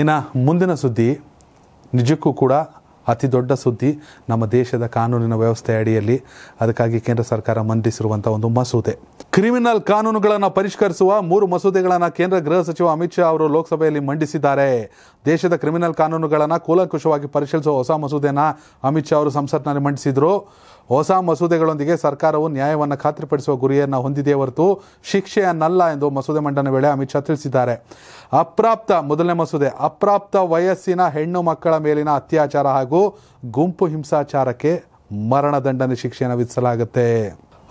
ಇನ್ನು ಮುಂದಿನ ಸುದ್ದಿ ನಿಜಕ್ಕೂ ಕೂಡ ಅತಿ ದೊಡ್ಡ ಸುದ್ದಿ ನಮ್ಮ ದೇಶದ ಕಾನೂನಿನ ವ್ಯವಸ್ಥೆಯ ಅಡಿಯಲ್ಲಿ ಅದಕ್ಕಾಗಿ ಕೇಂದ್ರ ಸರ್ಕಾರ ಮಂಡಿಸಿರುವಂಥ ಒಂದು ಮಸೂದೆ ಕ್ರಿಮಿನಲ್ ಕಾನೂನುಗಳನ್ನು ಪರಿಷ್ಕರಿಸುವ ಮೂರು ಮಸೂದೆಗಳನ್ನು ಕೇಂದ್ರ ಗೃಹ ಸಚಿವ ಅಮಿತ್ ಶಾ ಅವರು ಲೋಕಸಭೆಯಲ್ಲಿ ಮಂಡಿಸಿದ್ದಾರೆ ದೇಶದ ಕ್ರಿಮಿನಲ್ ಕಾನೂನುಗಳನ್ನು ಕೂಲಂಕುಷವಾಗಿ ಪರಿಶೀಲಿಸುವ ಹೊಸ ಮಸೂದೆಯನ್ನು ಅಮಿತ್ ಶಾ ಅವರು ಸಂಸತ್ನಲ್ಲಿ ಮಂಡಿಸಿದರು ಹೊಸ ಮಸೂದೆಗಳೊಂದಿಗೆ ಸರ್ಕಾರವು ನ್ಯಾಯವನ್ನು ಖಾತ್ರಿಪಡಿಸುವ ಗುರಿಯನ್ನು ಹೊಂದಿದೆ ಹೊರತು ಶಿಕ್ಷೆಯನ್ನಲ್ಲ ಎಂದು ಮಸೂದೆ ಮಂಡನೆ ವೇಳೆ ಅಮಿತ್ ಶಾ ತಿಳಿಸಿದ್ದಾರೆ ಅಪ್ರಾಪ್ತ ಮೊದಲನೇ ಮಸೂದೆ ಅಪ್ರಾಪ್ತ ವಯಸ್ಸಿನ ಹೆಣ್ಣು ಮಕ್ಕಳ ಮೇಲಿನ ಅತ್ಯಾಚಾರ ಹಾಗೂ ಗುಂಪು ಹಿಂಸಾಚಾರಕ್ಕೆ ಮರಣದಂಡನೆ ಶಿಕ್ಷೆಯನ್ನು ವಿಧಿಸಲಾಗುತ್ತೆ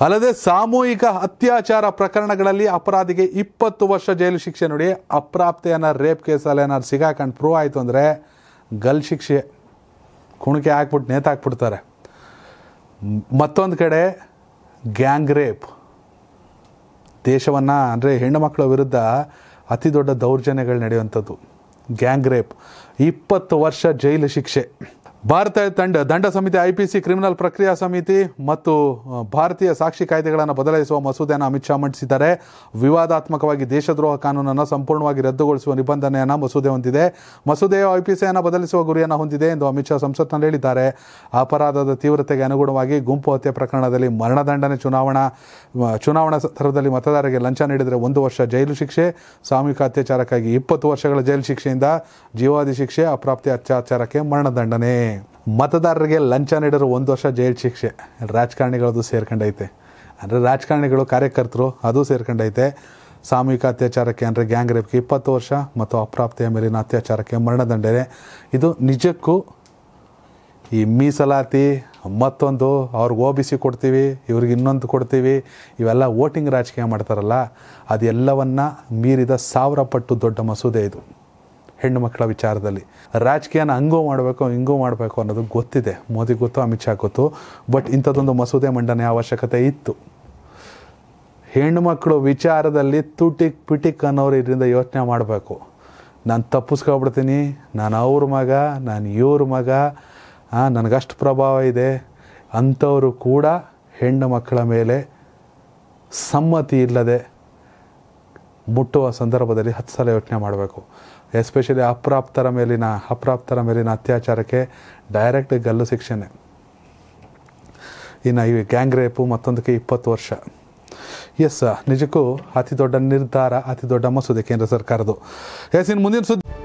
ಅಲ್ಲದೆ ಸಾಮೂಹಿಕ ಅತ್ಯಾಚಾರ ಪ್ರಕರಣಗಳಲ್ಲಿ ಅಪರಾಧಿಗೆ ಇಪ್ಪತ್ತು ವರ್ಷ ಜೈಲು ಶಿಕ್ಷೆ ನೋಡಿ ಅಪ್ರಾಪ್ತೆಯನ್ನು ರೇಪ್ ಕೇಸಲ್ಲಿ ಏನಾದ್ರು ಸಿಗಾಕೊಂಡು ಪ್ರೂವ್ ಆಯಿತು ಅಂದರೆ ಗಲ್ ಶಿಕ್ಷೆ ಕುಣಿಕೆ ಹಾಕ್ಬಿಟ್ಟು ನೇತಾಕ್ಬಿಡ್ತಾರೆ ಮತ್ತೊಂದು ಕಡೆ ಗ್ಯಾಂಗ್ ರೇಪ್ ದೇಶವನ್ನು ಅಂದರೆ ಹೆಣ್ಣು ಮಕ್ಕಳ ವಿರುದ್ಧ ಅತಿ ದೊಡ್ಡ ದೌರ್ಜನ್ಯಗಳು ನಡೆಯುವಂಥದ್ದು ಗ್ಯಾಂಗ್ ರೇಪ್ ಇಪ್ಪತ್ತು ವರ್ಷ ಜೈಲು ಶಿಕ್ಷೆ ಭಾರತ ತಂಡ ದಂಡ ಸಮಿತಿ ಐಪಿಸಿ ಕ್ರಿಮಿನಲ್ ಪ್ರಕ್ರಿಯಾ ಸಮಿತಿ ಮತ್ತು ಭಾರತೀಯ ಸಾಕ್ಷಿ ಕಾಯ್ದೆಗಳನ್ನು ಬದಲಾಯಿಸುವ ಮಸೂದೆಯನ್ನು ಅಮಿತ್ ಶಾ ಮಂಡಿಸಿದ್ದಾರೆ ವಿವಾದಾತ್ಮಕವಾಗಿ ದೇಶದ್ರೋಹ ಕಾನೂನನ್ನು ಸಂಪೂರ್ಣವಾಗಿ ರದ್ದುಗೊಳಿಸುವ ನಿಬಂಧನೆಯನ್ನು ಮಸೂದೆ ಹೊಂದಿದೆ ಮಸೂದೆಯು ಸಿಯನ್ನು ಬದಲಿಸುವ ಗುರಿಯನ್ನು ಹೊಂದಿದೆ ಎಂದು ಅಮಿತ್ ಶಾ ಸಂಸತ್ನಲ್ಲಿ ಹೇಳಿದ್ದಾರೆ ಅಪರಾಧದ ತೀವ್ರತೆಗೆ ಅನುಗುಣವಾಗಿ ಗುಂಪು ಹತ್ಯೆ ಪ್ರಕರಣದಲ್ಲಿ ಮರಣದಂಡನೆ ಚುನಾವಣಾ ಚುನಾವಣಾ ಸಂದರ್ಭದಲ್ಲಿ ಮತದಾರರಿಗೆ ಲಂಚ ನೀಡಿದರೆ ಒಂದು ವರ್ಷ ಜೈಲು ಶಿಕ್ಷೆ ಸಾಮೂಹಿಕ ಅತ್ಯಾಚಾರಕ್ಕಾಗಿ ಇಪ್ಪತ್ತು ವರ್ಷಗಳ ಜೈಲು ಶಿಕ್ಷೆಯಿಂದ ಜೀವಾದಿ ಶಿಕ್ಷೆ ಅಪ್ರಾಪ್ತಿ ಅತ್ಯಾಚಾರಕ್ಕೆ ಮರಣದಂಡನೆ ಮತದಾರರಿಗೆ ಲಂಚ ನೀಡಿರೋ ಒಂದು ವರ್ಷ ಜೈಲು ಶಿಕ್ಷೆ ರಾಜಕಾರಣಿಗಳದು ಸೇರ್ಕೊಂಡೈತೆ ಅಂದರೆ ರಾಜಕಾರಣಿಗಳು ಕಾರ್ಯಕರ್ತರು ಅದು ಸೇರ್ಕೊಂಡೈತೆ ಸಾಮೂಹಿಕ ಅತ್ಯಾಚಾರಕ್ಕೆ ಅಂದರೆ ಗ್ಯಾಂಗ್ ರೇಪ್ಗೆ ಇಪ್ಪತ್ತು ವರ್ಷ ಮತ್ತು ಅಪ್ರಾಪ್ತಿಯ ಮೇಲಿನ ಅತ್ಯಾಚಾರಕ್ಕೆ ಮರಣದಂಡನೆ ಇದು ನಿಜಕ್ಕೂ ಈ ಮೀಸಲಾತಿ ಮತ್ತೊಂದು ಅವ್ರಿಗೆ ಓ ಬಿ ಸಿ ಕೊಡ್ತೀವಿ ಇವ್ರಿಗೆ ಇನ್ನೊಂದು ಕೊಡ್ತೀವಿ ಇವೆಲ್ಲ ವೋಟಿಂಗ್ ರಾಜಕೀಯ ಮಾಡ್ತಾರಲ್ಲ ಅದೆಲ್ಲವನ್ನು ಮೀರಿದ ಸಾವಿರ ಪಟ್ಟು ದೊಡ್ಡ ಮಸೂದೆ ಇದು ಹೆಣ್ಣು ಮಕ್ಕಳ ವಿಚಾರದಲ್ಲಿ ರಾಜಕೀಯನ ಹಂಗೋ ಮಾಡಬೇಕು ಹಿಂಗೂ ಮಾಡಬೇಕು ಅನ್ನೋದು ಗೊತ್ತಿದೆ ಮೋದಿ ಗೊತ್ತು ಅಮಿತ್ ಶಾ ಗೊತ್ತು ಬಟ್ ಇಂಥದ್ದೊಂದು ಮಸೂದೆ ಮಂಡನೆ ಅವಶ್ಯಕತೆ ಇತ್ತು ಹೆಣ್ಣು ಮಕ್ಕಳು ವಿಚಾರದಲ್ಲಿ ತುಟಿಕ್ ಪಿಟಿಕ್ ಅನ್ನೋರು ಇದರಿಂದ ಯೋಚನೆ ಮಾಡಬೇಕು ನಾನು ತಪ್ಪಿಸ್ಕೊಬಿಡ್ತೀನಿ ನಾನು ಅವ್ರ ಮಗ ನಾನು ಇವ್ರ ಮಗ ನನಗಷ್ಟು ಪ್ರಭಾವ ಇದೆ ಅಂಥವರು ಕೂಡ ಹೆಣ್ಣು ಮಕ್ಕಳ ಮೇಲೆ ಸಮ್ಮತಿ ಇಲ್ಲದೆ ಮುಟ್ಟುವ ಸಂದರ್ಭದಲ್ಲಿ ಹತ್ತು ಸಲ ಯೋಚನೆ ಮಾಡಬೇಕು ಎಸ್ಪೆಷಲಿ ಅಪ್ರಾಪ್ತರ ಮೇಲಿನ ಅಪ್ರಾಪ್ತರ ಮೇಲಿನ ಅತ್ಯಾಚಾರಕ್ಕೆ ಡೈರೆಕ್ಟ್ ಗಲ್ಲು ಶಿಕ್ಷಣೆ ಇನ್ನು ಈ ಗ್ಯಾಂಗ್ ರೇಪು ಮತ್ತೊಂದಕ್ಕೆ ಇಪ್ಪತ್ತು ವರ್ಷ ಎಸ್ ನಿಜಕ್ಕೂ ಅತಿ ದೊಡ್ಡ ನಿರ್ಧಾರ ಅತಿ ದೊಡ್ಡ ಮಸೂದೆ ಕೇಂದ್ರ ಸರ್ಕಾರದ್ದು ಎಸ್ ಇನ್ನು ಮುಂದಿನ ಸುದ್ದಿ